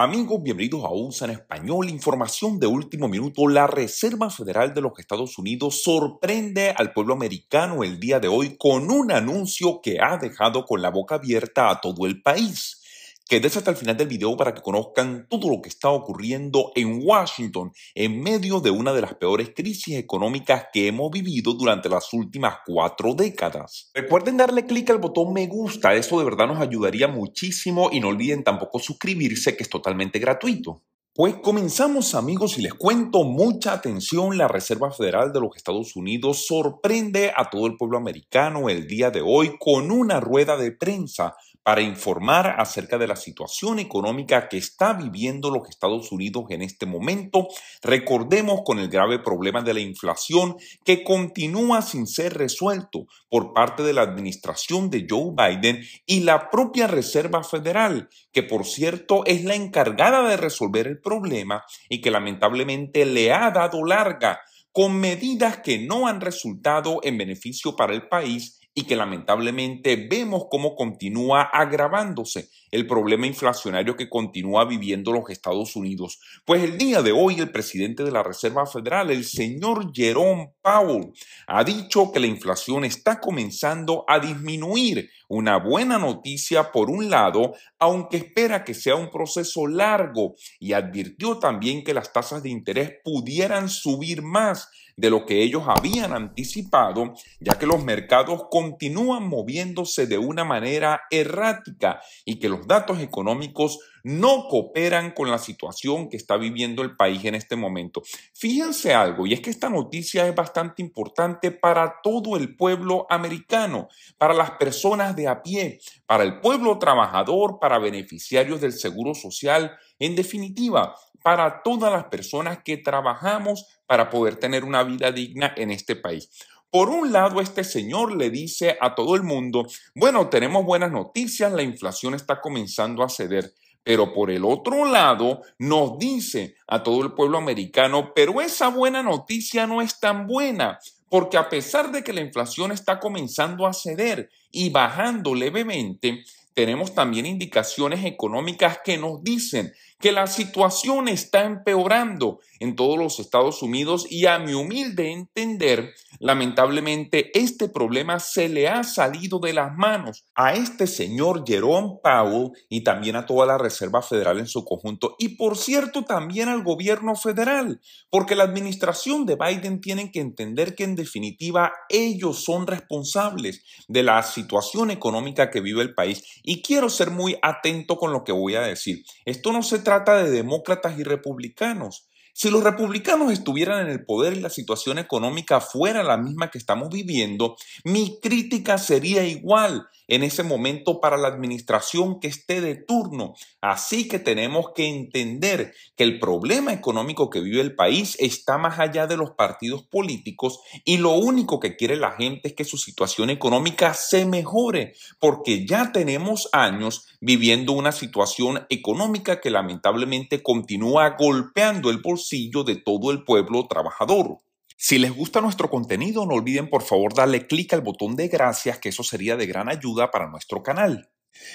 Amigos, bienvenidos a USA en español. Información de último minuto. La Reserva Federal de los Estados Unidos sorprende al pueblo americano el día de hoy con un anuncio que ha dejado con la boca abierta a todo el país. Quédese hasta el final del video para que conozcan todo lo que está ocurriendo en Washington en medio de una de las peores crisis económicas que hemos vivido durante las últimas cuatro décadas. Recuerden darle clic al botón me gusta, eso de verdad nos ayudaría muchísimo y no olviden tampoco suscribirse que es totalmente gratuito. Pues comenzamos amigos y les cuento mucha atención, la Reserva Federal de los Estados Unidos sorprende a todo el pueblo americano el día de hoy con una rueda de prensa para informar acerca de la situación económica que está viviendo los Estados Unidos en este momento. Recordemos con el grave problema de la inflación que continúa sin ser resuelto por parte de la administración de Joe Biden y la propia Reserva Federal, que por cierto es la encargada de resolver el problema y que lamentablemente le ha dado larga con medidas que no han resultado en beneficio para el país y que lamentablemente vemos cómo continúa agravándose el problema inflacionario que continúa viviendo los Estados Unidos. Pues el día de hoy el presidente de la Reserva Federal, el señor Jerome Powell, ha dicho que la inflación está comenzando a disminuir. Una buena noticia por un lado, aunque espera que sea un proceso largo y advirtió también que las tasas de interés pudieran subir más de lo que ellos habían anticipado, ya que los mercados continúan moviéndose de una manera errática y que los los datos económicos no cooperan con la situación que está viviendo el país en este momento. Fíjense algo, y es que esta noticia es bastante importante para todo el pueblo americano, para las personas de a pie, para el pueblo trabajador, para beneficiarios del Seguro Social, en definitiva, para todas las personas que trabajamos para poder tener una vida digna en este país. Por un lado, este señor le dice a todo el mundo, bueno, tenemos buenas noticias, la inflación está comenzando a ceder. Pero por el otro lado, nos dice a todo el pueblo americano, pero esa buena noticia no es tan buena, porque a pesar de que la inflación está comenzando a ceder y bajando levemente, tenemos también indicaciones económicas que nos dicen que la situación está empeorando en todos los Estados Unidos y a mi humilde entender, lamentablemente este problema se le ha salido de las manos a este señor Jerome Powell y también a toda la Reserva Federal en su conjunto y por cierto también al gobierno federal, porque la administración de Biden tienen que entender que en definitiva ellos son responsables de la situación económica que vive el país y quiero ser muy atento con lo que voy a decir. Esto no se trata de demócratas y republicanos. Si los republicanos estuvieran en el poder y la situación económica fuera la misma que estamos viviendo, mi crítica sería igual en ese momento para la administración que esté de turno. Así que tenemos que entender que el problema económico que vive el país está más allá de los partidos políticos y lo único que quiere la gente es que su situación económica se mejore, porque ya tenemos años viviendo una situación económica que lamentablemente continúa golpeando el bolsillo de todo el pueblo trabajador. Si les gusta nuestro contenido, no olviden por favor darle clic al botón de gracias, que eso sería de gran ayuda para nuestro canal.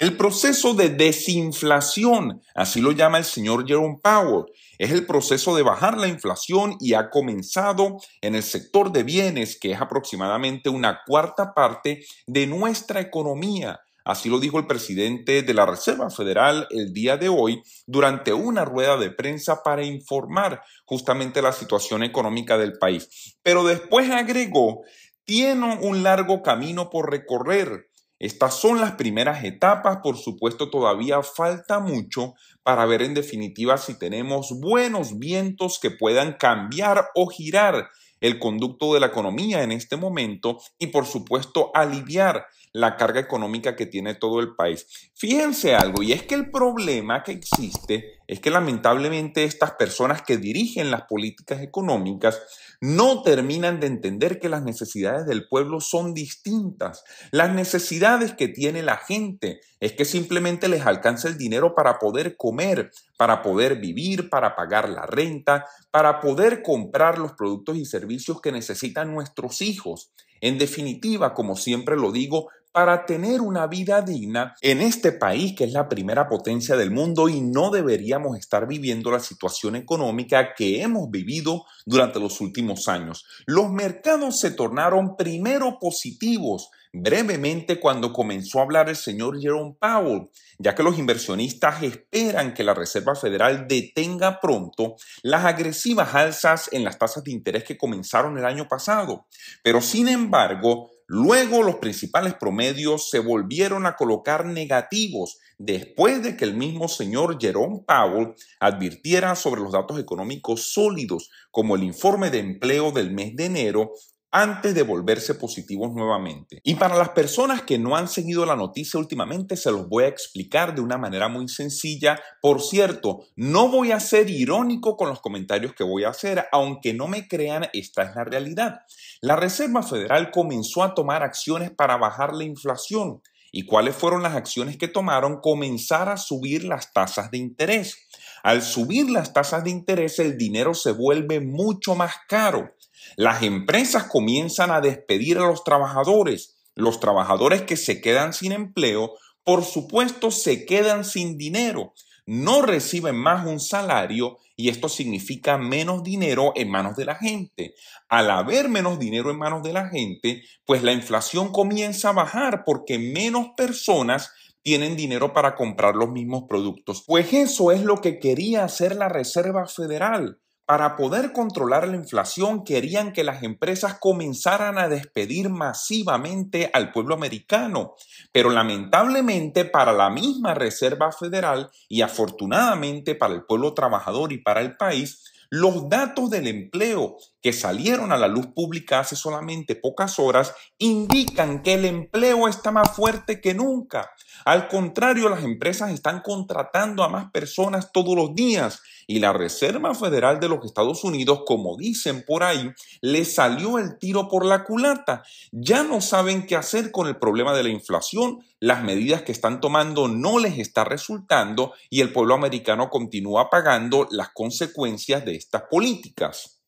El proceso de desinflación, así lo llama el señor Jerome Powell, es el proceso de bajar la inflación y ha comenzado en el sector de bienes, que es aproximadamente una cuarta parte de nuestra economía. Así lo dijo el presidente de la Reserva Federal el día de hoy durante una rueda de prensa para informar justamente la situación económica del país. Pero después agregó, tiene un largo camino por recorrer. Estas son las primeras etapas, por supuesto todavía falta mucho para ver en definitiva si tenemos buenos vientos que puedan cambiar o girar el conducto de la economía en este momento y por supuesto aliviar la carga económica que tiene todo el país. Fíjense algo, y es que el problema que existe es que lamentablemente estas personas que dirigen las políticas económicas no terminan de entender que las necesidades del pueblo son distintas. Las necesidades que tiene la gente es que simplemente les alcanza el dinero para poder comer, para poder vivir, para pagar la renta, para poder comprar los productos y servicios que necesitan nuestros hijos. En definitiva, como siempre lo digo, para tener una vida digna en este país que es la primera potencia del mundo y no deberíamos estar viviendo la situación económica que hemos vivido durante los últimos años. Los mercados se tornaron primero positivos brevemente cuando comenzó a hablar el señor Jerome Powell, ya que los inversionistas esperan que la Reserva Federal detenga pronto las agresivas alzas en las tasas de interés que comenzaron el año pasado. Pero sin embargo, Luego los principales promedios se volvieron a colocar negativos después de que el mismo señor Jerome Powell advirtiera sobre los datos económicos sólidos como el informe de empleo del mes de enero antes de volverse positivos nuevamente. Y para las personas que no han seguido la noticia últimamente, se los voy a explicar de una manera muy sencilla. Por cierto, no voy a ser irónico con los comentarios que voy a hacer, aunque no me crean, esta es la realidad. La Reserva Federal comenzó a tomar acciones para bajar la inflación. ¿Y cuáles fueron las acciones que tomaron? Comenzar a subir las tasas de interés. Al subir las tasas de interés, el dinero se vuelve mucho más caro. Las empresas comienzan a despedir a los trabajadores. Los trabajadores que se quedan sin empleo, por supuesto, se quedan sin dinero. No reciben más un salario y esto significa menos dinero en manos de la gente. Al haber menos dinero en manos de la gente, pues la inflación comienza a bajar porque menos personas tienen dinero para comprar los mismos productos. Pues eso es lo que quería hacer la Reserva Federal. Para poder controlar la inflación querían que las empresas comenzaran a despedir masivamente al pueblo americano, pero lamentablemente para la misma Reserva Federal y afortunadamente para el pueblo trabajador y para el país, los datos del empleo que salieron a la luz pública hace solamente pocas horas indican que el empleo está más fuerte que nunca. Al contrario, las empresas están contratando a más personas todos los días y la Reserva Federal de los Estados Unidos, como dicen por ahí, le salió el tiro por la culata. Ya no saben qué hacer con el problema de la inflación, las medidas que están tomando no les está resultando y el pueblo americano continúa pagando las consecuencias de estas políticas.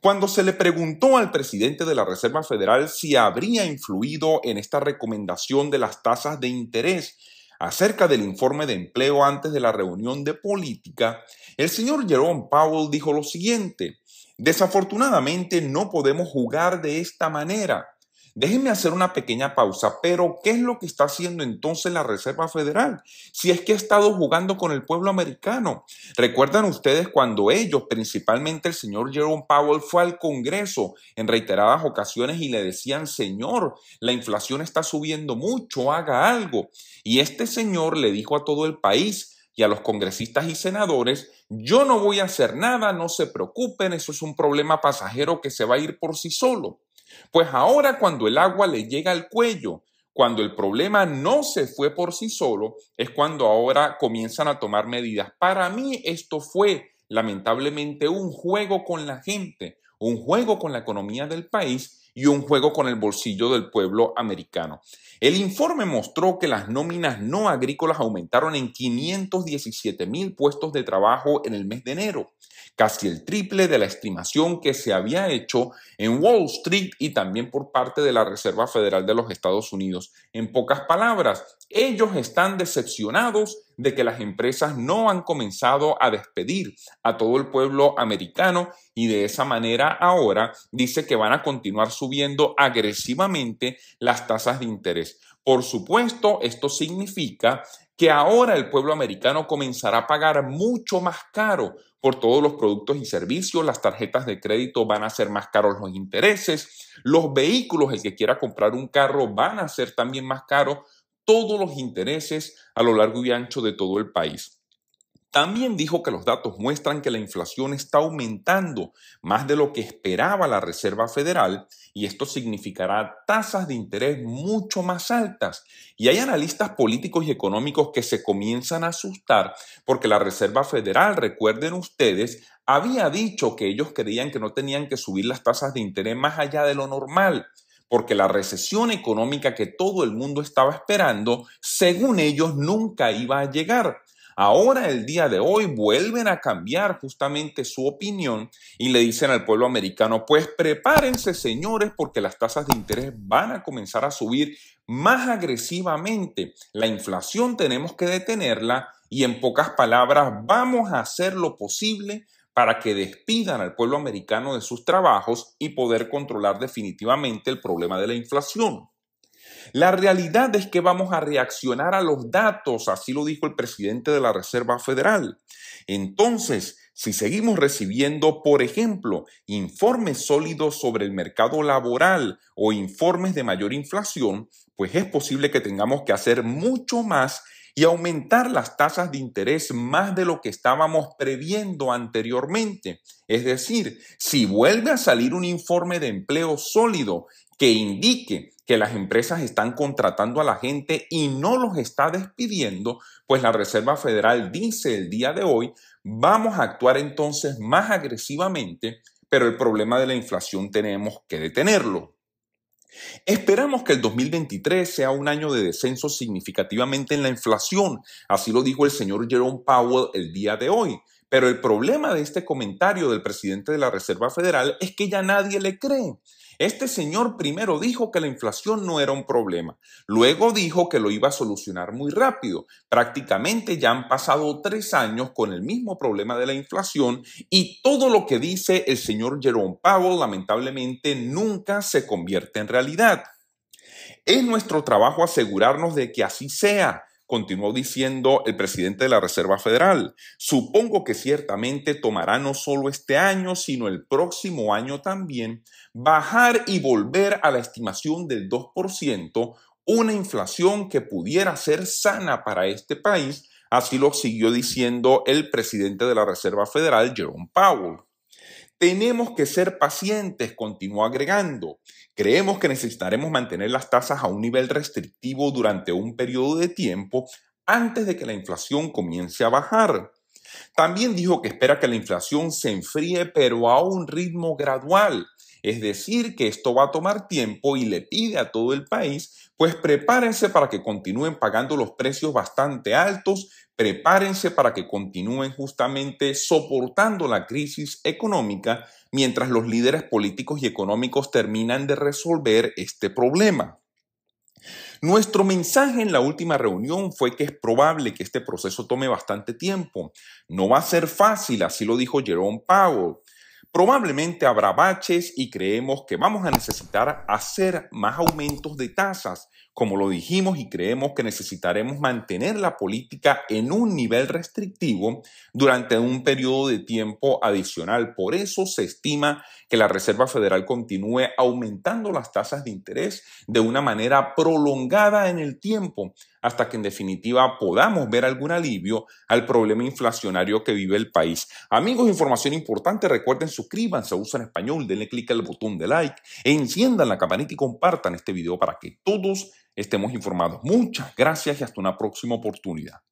Cuando se le preguntó al presidente de la Reserva Federal si habría influido en esta recomendación de las tasas de interés, Acerca del informe de empleo antes de la reunión de política, el señor Jerome Powell dijo lo siguiente, desafortunadamente no podemos jugar de esta manera. Déjenme hacer una pequeña pausa, pero ¿qué es lo que está haciendo entonces la Reserva Federal? Si es que ha estado jugando con el pueblo americano. Recuerdan ustedes cuando ellos, principalmente el señor Jerome Powell, fue al Congreso en reiteradas ocasiones y le decían, señor, la inflación está subiendo mucho, haga algo. Y este señor le dijo a todo el país, y a los congresistas y senadores, yo no voy a hacer nada, no se preocupen, eso es un problema pasajero que se va a ir por sí solo. Pues ahora cuando el agua le llega al cuello, cuando el problema no se fue por sí solo, es cuando ahora comienzan a tomar medidas. Para mí esto fue lamentablemente un juego con la gente, un juego con la economía del país y un juego con el bolsillo del pueblo americano. El informe mostró que las nóminas no agrícolas aumentaron en 517 mil puestos de trabajo en el mes de enero, casi el triple de la estimación que se había hecho en Wall Street y también por parte de la Reserva Federal de los Estados Unidos. En pocas palabras, ellos están decepcionados de que las empresas no han comenzado a despedir a todo el pueblo americano y de esa manera ahora dice que van a continuar subiendo agresivamente las tasas de interés. Por supuesto, esto significa que ahora el pueblo americano comenzará a pagar mucho más caro por todos los productos y servicios, las tarjetas de crédito van a ser más caros los intereses, los vehículos, el que quiera comprar un carro, van a ser también más caros todos los intereses a lo largo y ancho de todo el país. También dijo que los datos muestran que la inflación está aumentando más de lo que esperaba la Reserva Federal y esto significará tasas de interés mucho más altas. Y hay analistas políticos y económicos que se comienzan a asustar porque la Reserva Federal, recuerden ustedes, había dicho que ellos creían que no tenían que subir las tasas de interés más allá de lo normal porque la recesión económica que todo el mundo estaba esperando, según ellos, nunca iba a llegar. Ahora, el día de hoy, vuelven a cambiar justamente su opinión y le dicen al pueblo americano, pues prepárense señores porque las tasas de interés van a comenzar a subir más agresivamente. La inflación tenemos que detenerla y en pocas palabras vamos a hacer lo posible para que despidan al pueblo americano de sus trabajos y poder controlar definitivamente el problema de la inflación. La realidad es que vamos a reaccionar a los datos, así lo dijo el presidente de la Reserva Federal. Entonces, si seguimos recibiendo, por ejemplo, informes sólidos sobre el mercado laboral o informes de mayor inflación, pues es posible que tengamos que hacer mucho más y aumentar las tasas de interés más de lo que estábamos previendo anteriormente. Es decir, si vuelve a salir un informe de empleo sólido que indique que las empresas están contratando a la gente y no los está despidiendo, pues la Reserva Federal dice el día de hoy, vamos a actuar entonces más agresivamente, pero el problema de la inflación tenemos que detenerlo. Esperamos que el 2023 sea un año de descenso significativamente en la inflación, así lo dijo el señor Jerome Powell el día de hoy. Pero el problema de este comentario del presidente de la Reserva Federal es que ya nadie le cree. Este señor primero dijo que la inflación no era un problema, luego dijo que lo iba a solucionar muy rápido. Prácticamente ya han pasado tres años con el mismo problema de la inflación y todo lo que dice el señor Jerome Powell lamentablemente nunca se convierte en realidad. Es nuestro trabajo asegurarnos de que así sea. Continuó diciendo el presidente de la Reserva Federal, supongo que ciertamente tomará no solo este año, sino el próximo año también, bajar y volver a la estimación del 2%, una inflación que pudiera ser sana para este país, así lo siguió diciendo el presidente de la Reserva Federal, Jerome Powell. Tenemos que ser pacientes, continuó agregando. Creemos que necesitaremos mantener las tasas a un nivel restrictivo durante un periodo de tiempo antes de que la inflación comience a bajar. También dijo que espera que la inflación se enfríe, pero a un ritmo gradual es decir, que esto va a tomar tiempo y le pide a todo el país, pues prepárense para que continúen pagando los precios bastante altos, prepárense para que continúen justamente soportando la crisis económica mientras los líderes políticos y económicos terminan de resolver este problema. Nuestro mensaje en la última reunión fue que es probable que este proceso tome bastante tiempo. No va a ser fácil, así lo dijo Jerome Powell. Probablemente habrá baches y creemos que vamos a necesitar hacer más aumentos de tasas como lo dijimos y creemos que necesitaremos mantener la política en un nivel restrictivo durante un periodo de tiempo adicional. Por eso se estima que la Reserva Federal continúe aumentando las tasas de interés de una manera prolongada en el tiempo, hasta que en definitiva podamos ver algún alivio al problema inflacionario que vive el país. Amigos, información importante, recuerden suscríbanse a Usa en Español, denle clic al botón de like, enciendan la campanita y compartan este video para que todos estemos informados. Muchas gracias y hasta una próxima oportunidad.